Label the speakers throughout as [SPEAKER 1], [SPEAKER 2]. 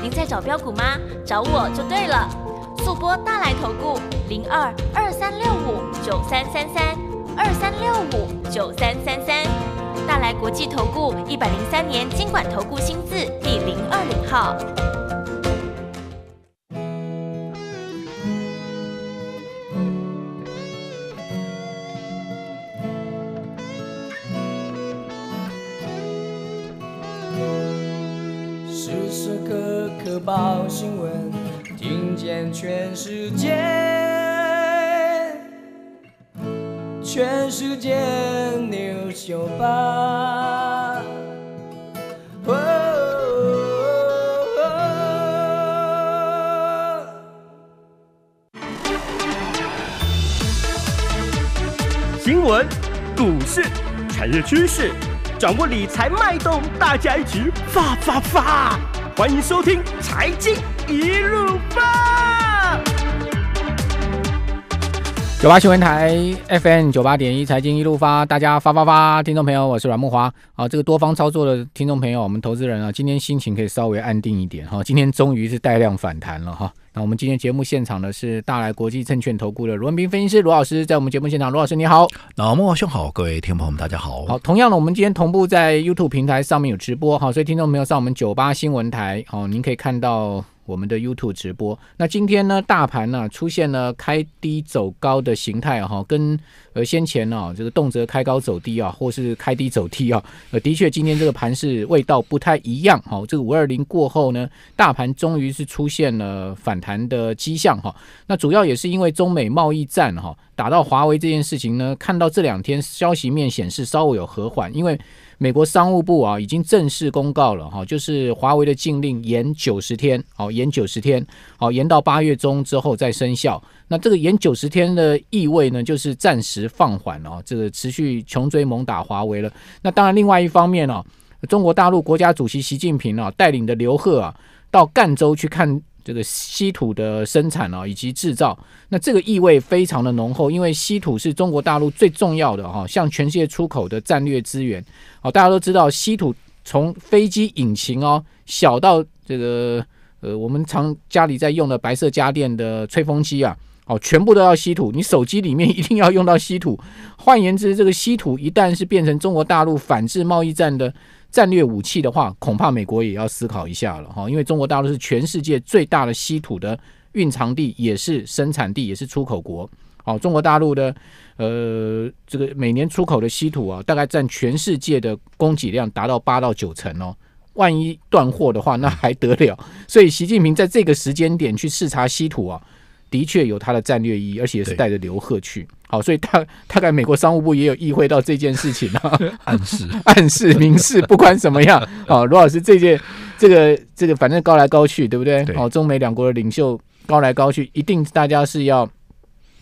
[SPEAKER 1] 您在找标股吗？找我就对了，速播大来投顾零二二三六五九三三三二三六五九三三
[SPEAKER 2] 三，大来国际投顾一百零三年经管投顾新字第零二零号。新闻，听见全世界，全世界牛酒吧。新闻、股市、产业趋势，掌握理财脉动，大家一起发发发！欢迎收听《财经一路发》
[SPEAKER 1] 九八新闻台 FM 九八点一，《财经一路发》，大家发发发！听众朋友，我是阮木华。啊，这个多方操作的听众朋友，我们投资人啊，今天心情可以稍微安定一点哈。今天终于是带量反弹了哈。那我们今天节目现场的是大来国际证券投顾的罗文斌分析师罗老师，在我们节目现场，罗老师你好，那莫兄好，各位听众朋友们大家好。好，同样的我们今天同步在 YouTube 平台上面有直播，好，所以听众朋友上我们九八新闻台好，您可以看到。我们的 YouTube 直播，那今天呢，大盘呢出现了开低走高的形态哈，跟呃先前啊这个动辄开高走低啊，或是开低走低啊，呃的确今天这个盘是味道不太一样哈，这个五二零过后呢，大盘终于是出现了反弹的迹象哈，那主要也是因为中美贸易战哈打到华为这件事情呢，看到这两天消息面显示稍微有和缓，因为。美国商务部啊，已经正式公告了哈，就是华为的禁令延九十天，好延九十天，好延到八月中之后再生效。那这个延九十天的意味呢，就是暂时放缓哦，这个持续穷追猛打华为了。那当然，另外一方面哦，中国大陆国家主席习近平啊带领的刘鹤啊，到赣州去看。这个稀土的生产啊，以及制造，那这个意味非常的浓厚，因为稀土是中国大陆最重要的哈，向全世界出口的战略资源。好，大家都知道，稀土从飞机引擎哦，小到这个呃，我们常家里在用的白色家电的吹风机啊，哦，全部都要稀土。你手机里面 一定要用到稀土。换言之，这个稀土一旦是变成中国大陆反制贸易战的。战略武器的话，恐怕美国也要思考一下了哈，因为中国大陆是全世界最大的稀土的蕴藏地，也是生产地，也是出口国。好，中国大陆的呃，这个每年出口的稀土啊，大概占全世界的供给量达到八到九成哦。万一断货的话，那还得了？所以习近平在这个时间点去视察稀土啊。的确有他的战略意义，而且也是带着刘鹤去，好，所以他大概美国商务部也有意会到这件事情啊，暗示 暗示明示，不管怎么样，啊，罗老师这件这个这个，反正高来高去，对不对？好，中美两国的领袖高来高去，一定大家是要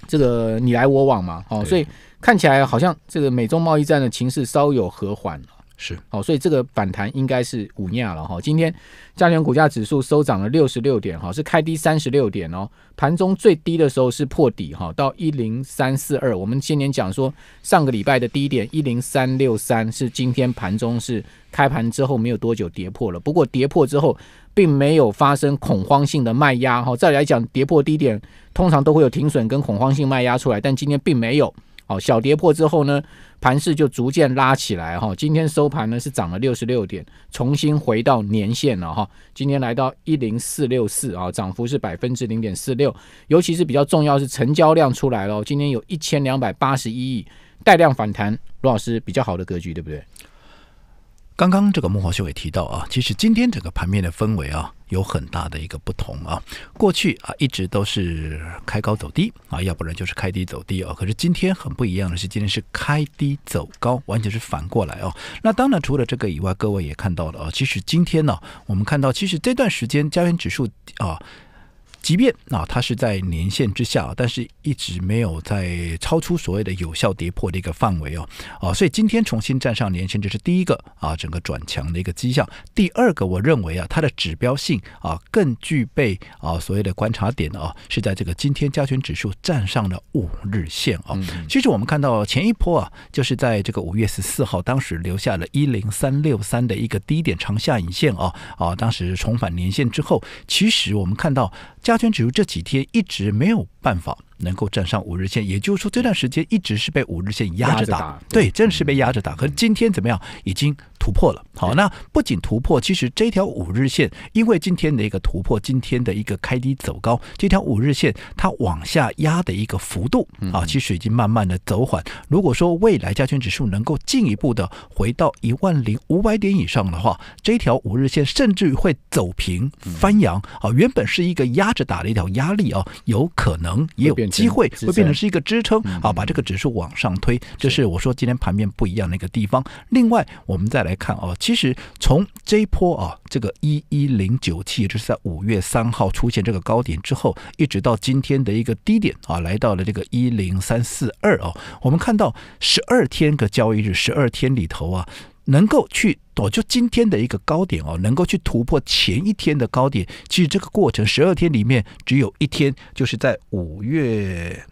[SPEAKER 1] 这个你来我往嘛，好，所以看起来好像这个美中贸易战的情势稍有和缓是哦，所以这个反弹应该是五年了哈。今天加权股价指数收涨了六十六点哈，是开低三十六点哦。盘中最低的时候是破底哈，到一零三四二。我们先前讲说，上个礼拜的低点一零三六三是今天盘中是开盘之后没有多久跌破了。不过跌破之后，并没有发生恐慌性的卖压哈。再来讲跌破低点，通常都会有停损跟恐慌性卖压出来，但今天并没有。哦，小跌破之后呢，盘势就逐渐拉起来哈。今天收盘呢是涨了六十六点，重新回到年线了哈。今天来到一零四六四啊，涨幅是百分之零点四六。尤其是比较重要是成交量出来了，今天有一千两百八十一亿，带量反弹，罗老师比较好的格局，对不对？
[SPEAKER 2] 刚刚这个孟华秀也提到啊，其实今天整个盘面的氛围啊，有很大的一个不同啊。过去啊，一直都是开高走低啊，要不然就是开低走低啊。可是今天很不一样的是，今天是开低走高，完全是反过来哦。那当然，除了这个以外，各位也看到了啊，其实今天呢，我们看到其实这段时间，加权指数啊。即便啊，它是在年线之下，但是一直没有在超出所谓的有效跌破的一个范围哦，啊，所以今天重新站上年线，这是第一个啊，整个转强的一个迹象。第二个，我认为啊，它的指标性啊，更具备啊，所谓的观察点啊，是在这个今天加权指数站上了五日线啊。其实我们看到前一波啊，就是在这个五月十四号，当时留下了一零三六三的一个低点长下影线啊，啊，当时重返年线之后，其实我们看到加。阿全指数这几天一直没有办法。能够站上五日线，也就是说这段时间一直是被五日线压着打，对，正是被压着打。可是今天怎么样，已经突破了。好，那不仅突破，其实这条五日线，因为今天的一个突破，今天的一个开低走高，这条五日线它往下压的一个幅度啊，其实已经慢慢的走缓。如果说未来加权指数能够进一步的回到一万零五百点以上的话，这条五日线甚至会走平翻阳啊，原本是一个压着打的一条压力啊，有可能也有。机会会变成是一个支撑啊，把这个指数往上推，这是我说今天盘面不一样的一个地方。另外，我们再来看哦，其实从这波啊，这个一一零九七，就是在五月三号出现这个高点之后，一直到今天的一个低点啊，来到了这个一零三四二哦，我们看到十二天个交易日，十二天里头啊。能够去哦，就今天的一个高点哦，能够去突破前一天的高点。其实这个过程十二天里面只有一天，就是在五月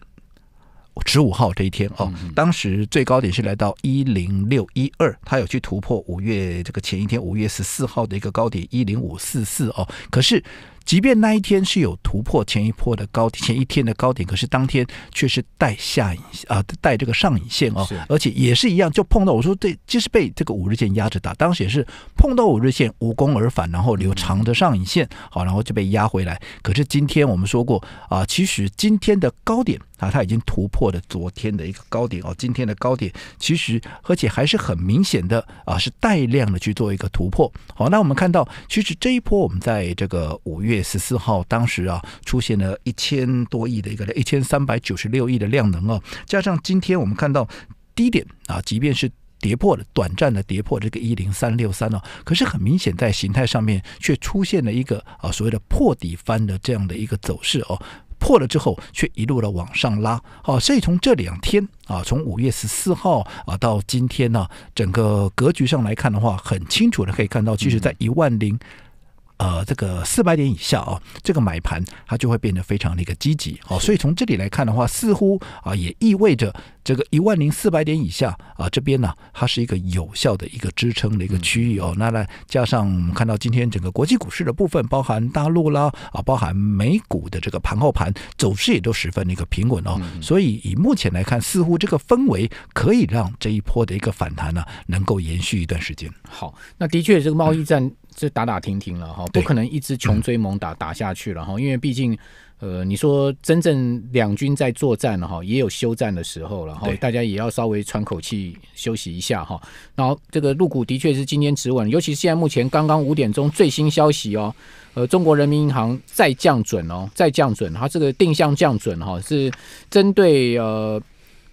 [SPEAKER 2] 十五号这一天哦。当时最高点是来到一零六一二，它有去突破五月这个前一天五月十四号的一个高点一零五四四哦。可是。即便那一天是有突破前一波的高前一天的高点，可是当天却是带下影啊，带这个上影线哦，而且也是一样，就碰到我说这就是被这个五日线压着打，当时也是碰到五日线无功而返，然后留长的上影线，好，然后就被压回来。可是今天我们说过啊，其实今天的高点啊，它已经突破了昨天的一个高点哦，今天的高点其实而且还是很明显的啊，是带量的去做一个突破。好，那我们看到其实这一波我们在这个五月。月十四号，当时啊，出现了一千多亿的一个一千三百九十六亿的量能哦，加上今天我们看到低点啊，即便是跌破了短暂的跌破这个一零三六三哦，可是很明显在形态上面却出现了一个啊所谓的破底翻的这样的一个走势哦，破了之后却一路的往上拉哦，所以从这两天啊，从五月十四号啊到今天呢，整个格局上来看的话，很清楚的可以看到，其实，在一万零。呃，这个四百点以下啊，这个买盘它就会变得非常的一个积极哦，所以从这里来看的话，似乎啊也意味着这个一万零四百点以下啊这边呢，它是一个有效的一个支撑的一个区域哦。那来加上我们看到今天整个国际股市的部分，包含大陆啦啊，包含美股的这个盘后盘走势也都十分的一个平稳哦。所以以目前来看，似乎这个氛围可以让这一波的一个反弹呢能够延续一段时间。好，
[SPEAKER 1] 那的确这个贸易战。这打打停停了哈，不可能一直穷追猛打打下去了哈，因为毕竟，呃，你说真正两军在作战了哈，也有休战的时候了哈，大家也要稍微喘口气休息一下哈。然后这个入股的确是今天迟晚，尤其是现在目前刚刚五点钟最新消息哦，呃，中国人民银行再降准哦，再降准，它这个定向降准哈是针对呃。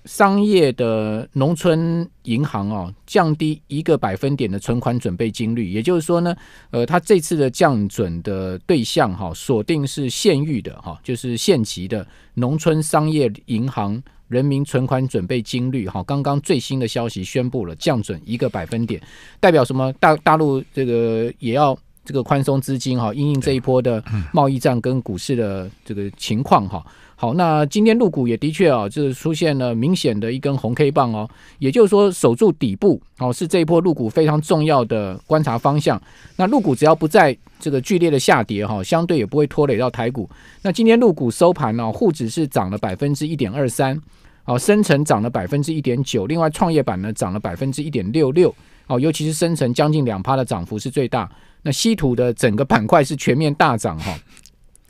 [SPEAKER 1] 商业的农村银行哦，降低一个百分点的存款准备金率，也就是说呢，呃，它这次的降准的对象哈，锁定是县域的哈，就是县级的农村商业银行人民存款准备金率哈。刚刚最新的消息宣布了降准一个百分点，代表什么？大大陆这个也要这个宽松资金哈，因应这一波的贸易战跟股市的这个情况哈。好，那今天入股也的确啊，就是出现了明显的一根红 K 棒哦，也就是说守住底部哦，是这一波入股非常重要的观察方向。那入股只要不在这个剧烈的下跌哈，相对也不会拖累到台股。那今天入股收盘呢，沪指是涨了百分之一点二三，好，深成涨了百分之一点九，另外创业板呢涨了百分之一点六六，好，尤其是深成将近两趴的涨幅是最大。那稀土的整个板块是全面大涨哈。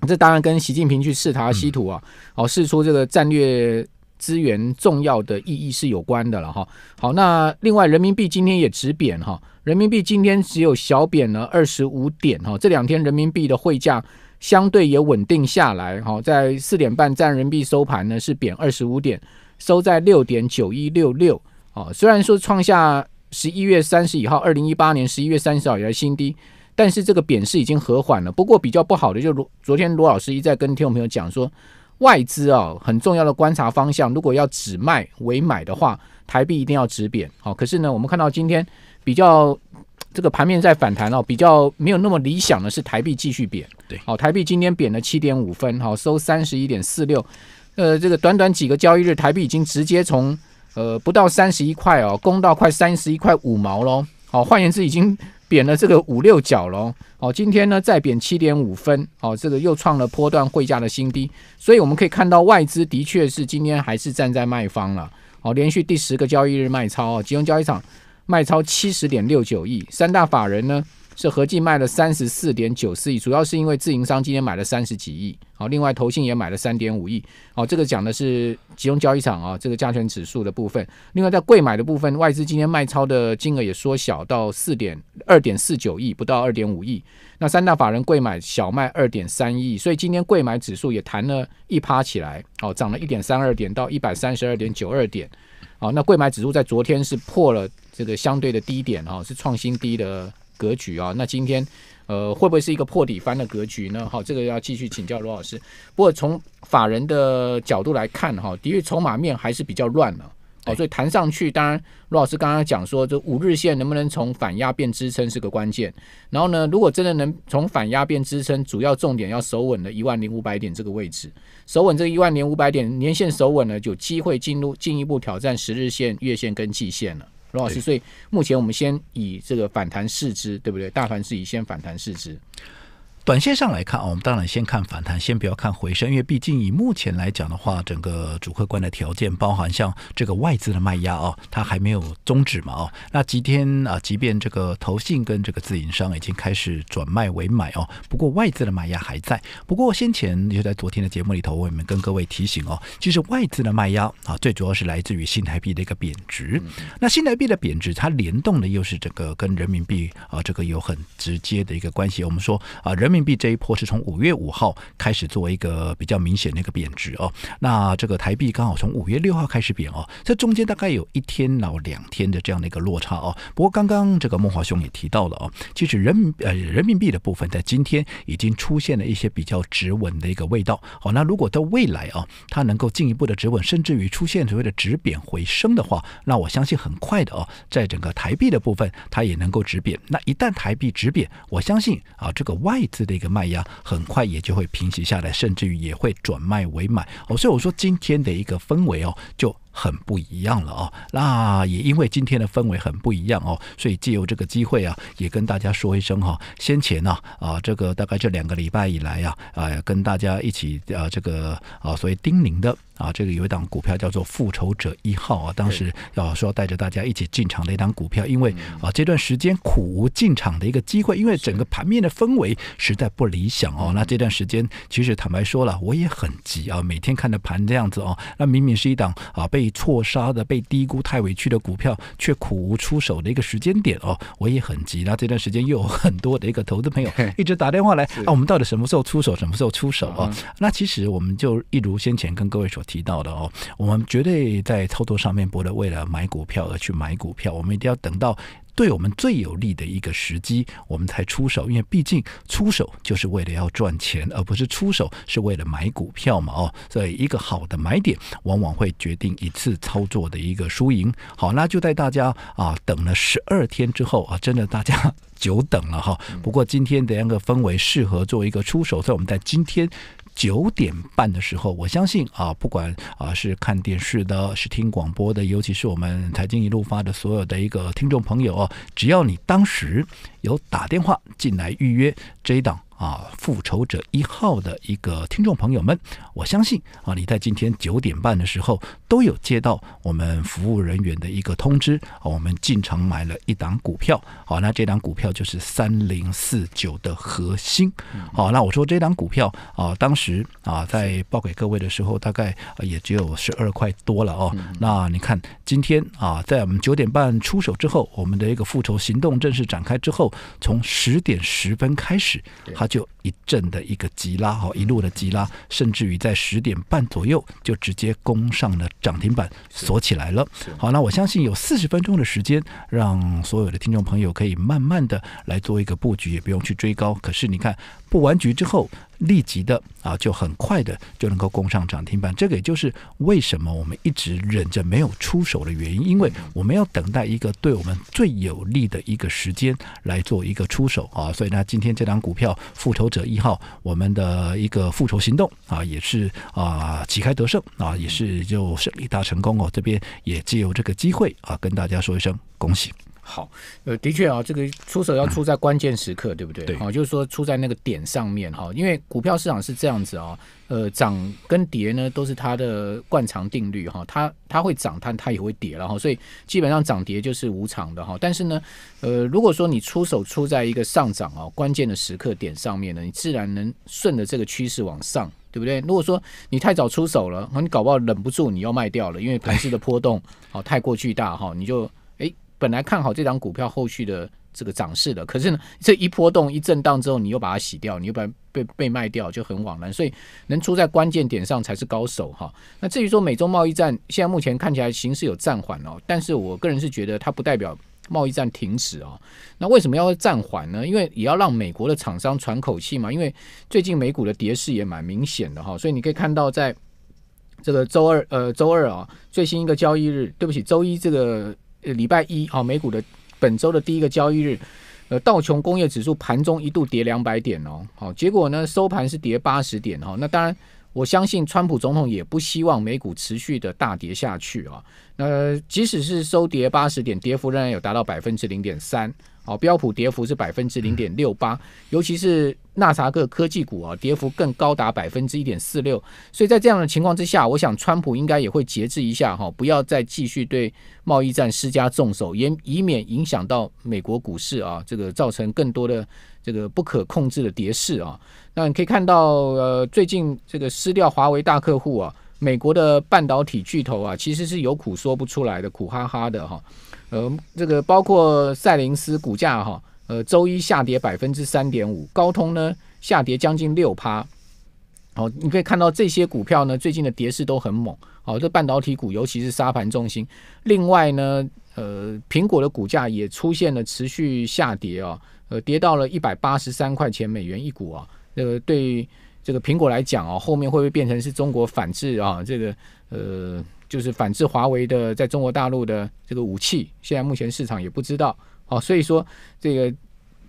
[SPEAKER 1] 这当然跟习近平去视察稀土啊，哦，试出这个战略资源重要的意义是有关的了哈。好，那另外人民币今天也直贬哈，人民币今天只有小贬了二十五点哈。这两天人民币的汇价相对也稳定下来哈，在四点半，占人民币收盘呢是贬二十五点，收在六点九一六六虽然说创下十一月三十一号，二零一八年十一月三十号以来新低。但是这个贬势已经和缓了。不过比较不好的就是，昨天罗老师一再跟听众朋友讲说，外资啊很重要的观察方向，如果要只卖为买的话，台币一定要止贬。好，可是呢，我们看到今天比较这个盘面在反弹哦，比较没有那么理想的是台币继续贬。对，好，台币今天贬了七点五分，好收三十一点四六。呃，这个短短几个交易日，台币已经直接从呃不到三十一块哦，攻到快三十一块五毛喽。好，换言之已经。贬了这个五六角喽，哦，今天呢再贬七点五分，哦，这个又创了波段汇价的新低，所以我们可以看到外资的确是今天还是站在卖方了，哦，连续第十个交易日卖超，哦，集中交易场卖超七十点六九亿，三大法人呢？是合计卖了三十四点九四亿，主要是因为自营商今天买了三十几亿，好，另外投信也买了三点五亿，好，这个讲的是集中交易场啊，这个加权指数的部分。另外在贵买的部分，外资今天卖超的金额也缩小到四点二点四九亿，不到二点五亿。那三大法人贵买小卖二点三亿，所以今天贵买指数也弹了一趴起来，哦，涨了一点三二点到一百三十二点九二点，哦，那贵买指数在昨天是破了这个相对的低点哦，是创新低的。格局啊，那今天，呃，会不会是一个破底翻的格局呢？好，这个要继续请教罗老师。不过从法人的角度来看，哈，的确筹码面还是比较乱了，哦，所以谈上去，当然，罗老师刚刚讲说，这五日线能不能从反压变支撑是个关键。然后呢，如果真的能从反压变支撑，主要重点要守稳的一万零五百点这个位置，守稳这一万零五百点，年线守稳了，就有机会进入进一步挑战十日线、月线跟季线了。罗老师，所以目前我们先以这个反弹市值，对不对？大盘是以先反弹市值。短线
[SPEAKER 2] 上来看啊，我们当然先看反弹，先不要看回升，因为毕竟以目前来讲的话，整个主客观的条件，包含像这个外资的卖压哦，它还没有终止嘛哦。那今天啊，即便这个投信跟这个自营商已经开始转卖为买哦，不过外资的卖压还在。不过先前就在昨天的节目里头，我们跟各位提醒哦，其实外资的卖压啊，最主要是来自于新台币的一个贬值。那新台币的贬值，它联动的又是这个跟人民币啊这个有很直接的一个关系。我们说啊人。人民币这一波是从五月五号开始作为一个比较明显的一个贬值哦，那这个台币刚好从五月六号开始贬哦，这中间大概有一天到两天的这样的一个落差哦。不过刚刚这个孟华兄也提到了哦，其实人呃人民币的部分在今天已经出现了一些比较止稳的一个味道哦。那如果到未来啊，它能够进一步的止稳，甚至于出现所谓的止贬回升的话，那我相信很快的哦，在整个台币的部分它也能够止贬。那一旦台币止贬，我相信啊这个外资。的一个卖压很快也就会平息下来，甚至于也会转卖为买哦，所以我说今天的一个氛围哦就。很不一样了啊！那也因为今天的氛围很不一样哦，所以借由这个机会啊，也跟大家说一声哈。先前呢啊，这个大概这两个礼拜以来呀，啊，跟大家一起啊，这个啊，所谓叮咛的啊，这个有一档股票叫做《复仇者一号》啊，当时要说带着大家一起进场的一档股票，因为啊，这段时间苦无进场的一个机会，因为整个盘面的氛围实在不理想哦。那这段时间其实坦白说了，我也很急啊，每天看着盘这样子哦，那明明是一档啊被被错杀的、被低估、太委屈的股票，却苦无出手的一个时间点哦，我也很急。那这段时间又有很多的一个投资朋友一直打电话来啊，我们到底什么时候出手？什么时候出手哦？那其实我们就一如先前跟各位所提到的哦，我们绝对在操作上面，不能为了买股票而去买股票，我们一定要等到。对我们最有利的一个时机，我们才出手。因为毕竟出手就是为了要赚钱，而不是出手是为了买股票嘛，哦。所以一个好的买点，往往会决定一次操作的一个输赢。好，那就在大家啊等了十二天之后啊，真的大家。久等了哈，不过今天这样一个氛围适合做一个出手，所以我们在今天九点半的时候，我相信啊，不管啊是看电视的，是听广播的，尤其是我们财经一路发的所有的一个听众朋友，只要你当时有打电话进来预约这一档。啊！复仇者一号的一个听众朋友们，我相信啊，你在今天九点半的时候都有接到我们服务人员的一个通知，我们进场买了一档股票。好，那这档股票就是三零四九的核心。好，那我说这档股票啊，当时啊在报给各位的时候，大概也只有十二块多了哦。那你看今天啊，在我们九点半出手之后，我们的一个复仇行动正式展开之后，从十点十分开始，好。就一阵的一个急拉，哈，一路的急拉，甚至于在十点半左右就直接攻上了涨停板，锁起来了。好，那我相信有四十分钟的时间，让所有的听众朋友可以慢慢的来做一个布局，也不用去追高。可是你看，布完局之后。立即的啊，就很快的就能够攻上涨停板，这个也就是为什么我们一直忍着没有出手的原因，因为我们要等待一个对我们最有利的一个时间来做一个出手啊。所以呢，今天这张股票《复仇者一号》我们的一个复仇行动啊，也是啊旗开得胜啊，也是就胜利大成功哦。这边也借由这个机会啊，跟大家说一声恭喜。好，
[SPEAKER 1] 呃，的确啊，这个出手要出在关键时刻，对不对？好、哦，就是说出在那个点上面哈，因为股票市场是这样子啊，呃，涨跟跌呢都是它的惯常定律哈，它它会涨，它它也会跌了哈，所以基本上涨跌就是无常的哈。但是呢，呃，如果说你出手出在一个上涨啊关键的时刻点上面呢，你自然能顺着这个趋势往上，对不对？如果说你太早出手了，你搞不好忍不住你要卖掉了，因为盘子的波动哦 太过巨大哈，你就。本来看好这张股票后续的这个涨势的，可是呢，这一波动一震荡之后，你又把它洗掉，你又把它被被卖掉，就很枉然。所以能出在关键点上才是高手哈。那至于说美洲贸易战，现在目前看起来形势有暂缓哦，但是我个人是觉得它不代表贸易战停止啊。那为什么要暂缓呢？因为也要让美国的厂商喘口气嘛。因为最近美股的跌势也蛮明显的哈，所以你可以看到，在这个周二呃周二啊最新一个交易日，对不起，周一这个。呃，礼拜一啊，美股的本周的第一个交易日，呃，道琼工业指数盘中一度跌两百点哦，好，结果呢收盘是跌八十点哈，那当然我相信川普总统也不希望美股持续的大跌下去啊，那即使是收跌八十点，跌幅仍然有达到百分之零点三。好，标普跌幅是百分之零点六八，尤其是纳萨克科技股啊，跌幅更高达百分之一点四六。所以在这样的情况之下，我想川普应该也会节制一下哈，不要再继续对贸易战施加重手，也以免影响到美国股市啊，这个造成更多的这个不可控制的跌势啊。那你可以看到呃，最近这个失掉华为大客户啊，美国的半导体巨头啊，其实是有苦说不出来的苦哈哈的哈。呃，这个包括赛灵思股价哈，呃，周一下跌百分之三点五，高通呢下跌将近六趴，哦，你可以看到这些股票呢最近的跌势都很猛，哦，这半导体股尤其是沙盘中心，另外呢，呃，苹果的股价也出现了持续下跌啊，呃，跌到了一百八十三块钱美元一股啊，那个对这个苹果来讲啊，后面会不会变成是中国反制啊？这个呃。就是反制华为的，在中国大陆的这个武器，现在目前市场也不知道，哦，所以说这个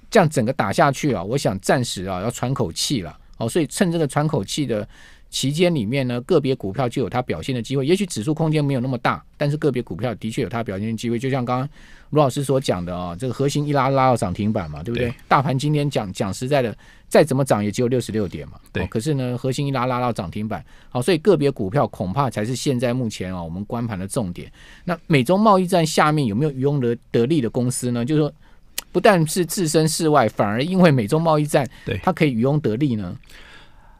[SPEAKER 1] 这样整个打下去啊，我想暂时啊要喘口气了，哦，所以趁这个喘口气的。期间里面呢，个别股票就有它表现的机会。也许指数空间没有那么大，但是个别股票的确有它表现的机会。就像刚刚卢老师所讲的啊，这个核心一拉拉到涨停板嘛，对不对？大盘今天讲讲实在的，再怎么涨也只有六十六点嘛。对。可是呢，核心一拉拉到涨停板，好，所以个别股票恐怕才是现在目前啊我们观盘的重点。那美中贸易战下面有没有渔翁得得利的公司呢？就是说，不但是置身事外，反而因为美中贸易战，对它可以渔翁得利呢？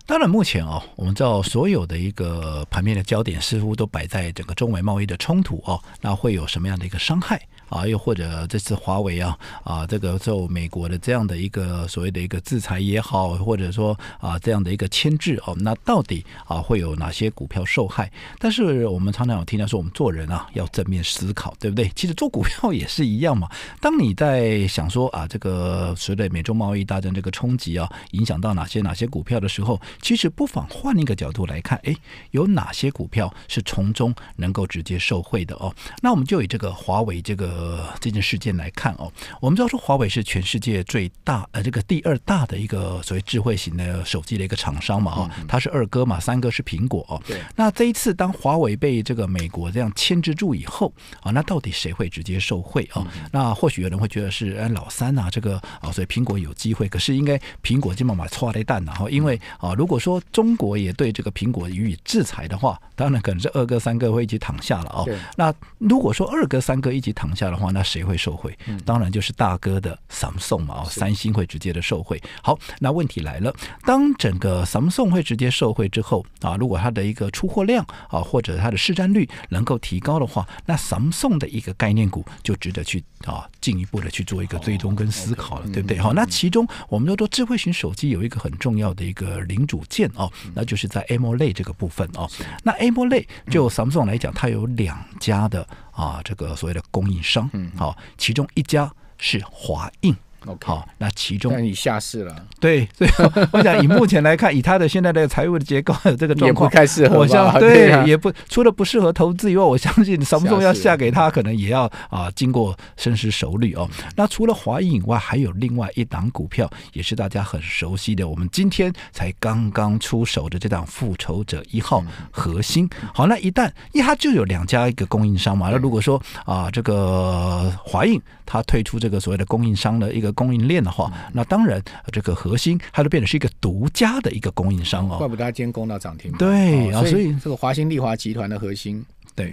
[SPEAKER 2] 当然，目前啊，我们知道所有的一个盘面的焦点似乎都摆在整个中美贸易的冲突哦，那会有什么样的一个伤害啊？又或者这次华为啊啊，这个受美国的这样的一个所谓的一个制裁也好，或者说啊这样的一个牵制哦，那到底啊会有哪些股票受害？但是我们常常有听到说，我们做人啊要正面思考，对不对？其实做股票也是一样嘛。当你在想说啊，这个随着美中贸易大战这个冲击啊，影响到哪些哪些股票的时候。其实不妨换一个角度来看，哎，有哪些股票是从中能够直接受惠的哦？那我们就以这个华为这个这件事件来看哦。我们知道说华为是全世界最大呃这个第二大的一个所谓智慧型的手机的一个厂商嘛哦，它是二哥嘛，三哥是苹果哦。那这一次当华为被这个美国这样牵制住以后啊，那到底谁会直接受惠哦？那或许有人会觉得是哎老三呐，这个啊所以苹果有机会。可是应该苹果这么上错了一蛋然后因为啊如果说中国也对这个苹果予以制裁的话，当然可能是二哥、三哥会一起躺下了啊。那如果说二哥、三哥一起躺下的话，那谁会受贿？当然就是大哥的 Samsung 啊，三星会直接的受贿。好，那问题来了，当整个 Samsung 会直接受贿之后啊，如果它的一个出货量啊，或者它的市占率能够提高的话，那 Samsung 的一个概念股就值得去啊进一步的去做一个追踪跟思考了，对不对？好，那其中我们都说智慧型手机有一个很重要的一个领。组件哦，那就是在 AMOLED 这个部分哦。那 AMOLED 就 Samsung 来讲，它有两家的啊，这个所谓的供应商，嗯，哦，其中一家
[SPEAKER 1] 是华映。好，那其中那你下市了？对，
[SPEAKER 2] 所以我想以目前来看，以他的现在的财务的结构这个状况也不太适合，对，也不除了不适合投资以外，我相信什么候要下给他，可能也要啊经过深思熟虑哦。那除了华以外，还有另外一档股票，也是大家很熟悉的，我们今天才刚刚出手的这档《复仇者一号》核心。好，那一旦一它就有两家一个供应商嘛？那如果说啊，这个华映它退出这个所谓的供应商的一个供应链的话，那当然这个核心，它就变得是一个独家的一个供应商哦。怪
[SPEAKER 1] 不得今天攻到涨停。对啊，所以这个华兴利华集团的核心。
[SPEAKER 2] 对，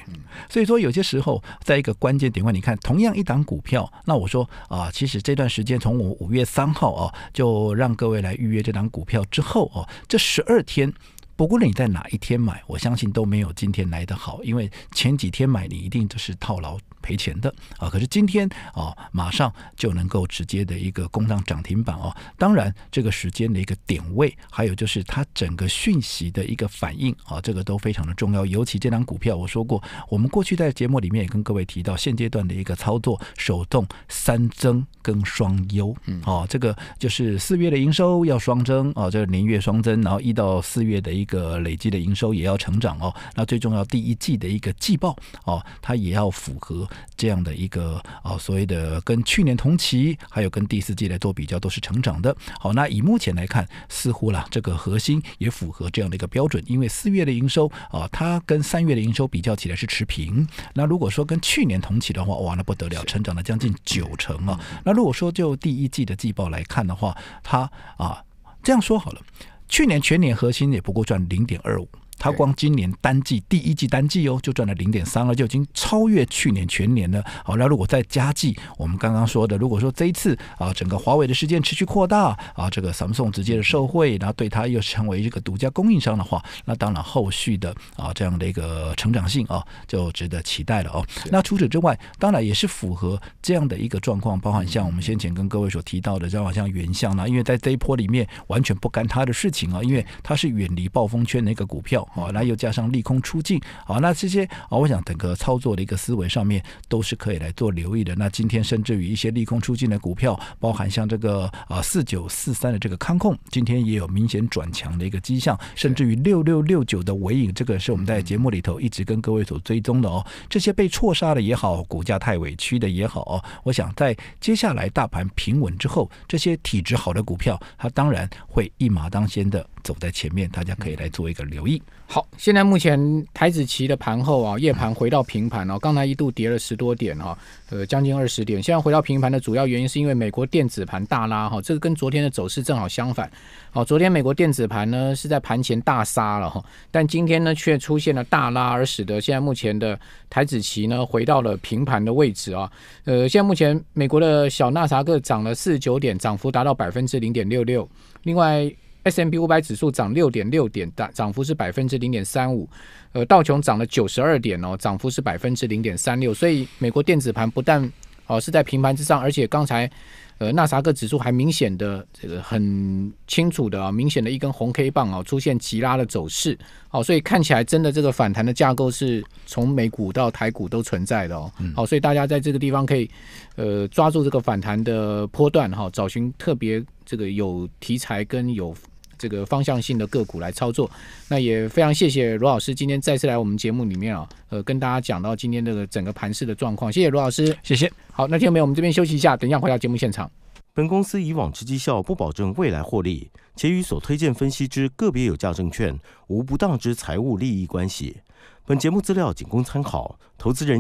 [SPEAKER 2] 所以说有些时候，在一个关键点位，你看，同样一档股票，那我说啊，其实这段时间从我五月三号哦，就让各位来预约这档股票之后哦，这十二天，不论你在哪一天买，我相信都没有今天来的好，因为前几天买，你一定就是套牢。赔钱的啊，可是今天啊，马上就能够直接的一个攻上涨停板哦。当然，这个时间的一个点位，还有就是它整个讯息的一个反应啊，这个都非常的重要。尤其这张股票，我说过，我们过去在节目里面也跟各位提到，现阶段的一个操作，手动三增跟双优啊，这个就是四月的营收要双增啊，就是年月双增，然后一到四月的一个累计的营收也要成长哦。那最重要，第一季的一个季报哦，它也要符合。这样的一个哦，所谓的跟去年同期，还有跟第四季来做比较，都是成长的。好，那以目前来看，似乎啦，这个核心也符合这样的一个标准，因为四月的营收啊，它跟三月的营收比较起来是持平。那如果说跟去年同期的话，哇，那不得了，成长了将近九成啊。那如果说就第一季的季报来看的话，它啊，这样说好了，去年全年核心也不过赚零点二五。它光今年单季第一季单季哦，就赚了零点三二，就已经超越去年全年了。好，那如果再加季，我们刚刚说的，如果说这一次啊，整个华为的事件持续扩大啊，这个 u n 送直接的受惠，然后对它又成为这个独家供应商的话，那当然后续的啊这样的一个成长性啊，就值得期待了哦。那除此之外，当然也是符合这样的一个状况，包含像我们先前跟各位所提到的，就好像原像呢，因为在这一波里面完全不干他的事情啊，因为它是远离暴风圈的一个股票。哦，那又加上利空出尽，好，那这些啊，我想整个操作的一个思维上面都是可以来做留意的。那今天甚至于一些利空出尽的股票，包含像这个啊四九四三的这个康控，今天也有明显转强的一个迹象，甚至于六六六九的尾影，这个是我们在节目里头一直跟各位所追踪的哦。这些被错杀的也好，股价太委屈的也好哦，我想在接下来大盘平稳之后，这些体质好的股票，它当然会一马当先的。
[SPEAKER 1] 走在前面，大家可以来做一个留意。好，现在目前台子旗的盘后啊，夜盘回到平盘哦。刚才一度跌了十多点哈，呃，将近二十点。现在回到平盘的主要原因，是因为美国电子盘大拉哈，这个跟昨天的走势正好相反。好，昨天美国电子盘呢是在盘前大杀了哈，但今天呢却出现了大拉，而使得现在目前的台子旗呢回到了平盘的位置啊。呃，现在目前美国的小纳啥克涨了四十九点，涨幅达到百分之零点六六。另外。S&P 五百指数涨六点六点，涨涨幅是百分之零点三五。呃，道琼涨了九十二点哦，涨幅是百分之零点三六。所以美国电子盘不但哦是在平盘之上，而且刚才呃纳萨克指数还明显的这个很清楚的啊，明显的一根红 K 棒哦出现急拉的走势哦，所以看起来真的这个反弹的架构是从美股到台股都存在的哦。好，所以大家在这个地方可以呃抓住这个反弹的波段哈，找寻特别这个有题材跟有这个方向性的个股来操作，那也非常谢谢罗老师今天再次来我们节目里面啊，呃，跟大家讲到今天这个整个盘市的状况，谢谢罗老师，谢谢。好，那听众没有，我们这边休息一下，等一下回到节目现场。本公司以往之绩效不保证未来获利，且与所推荐分析之个别有价证券无不当之财务利益关系。本节目资料仅供参考，投资人。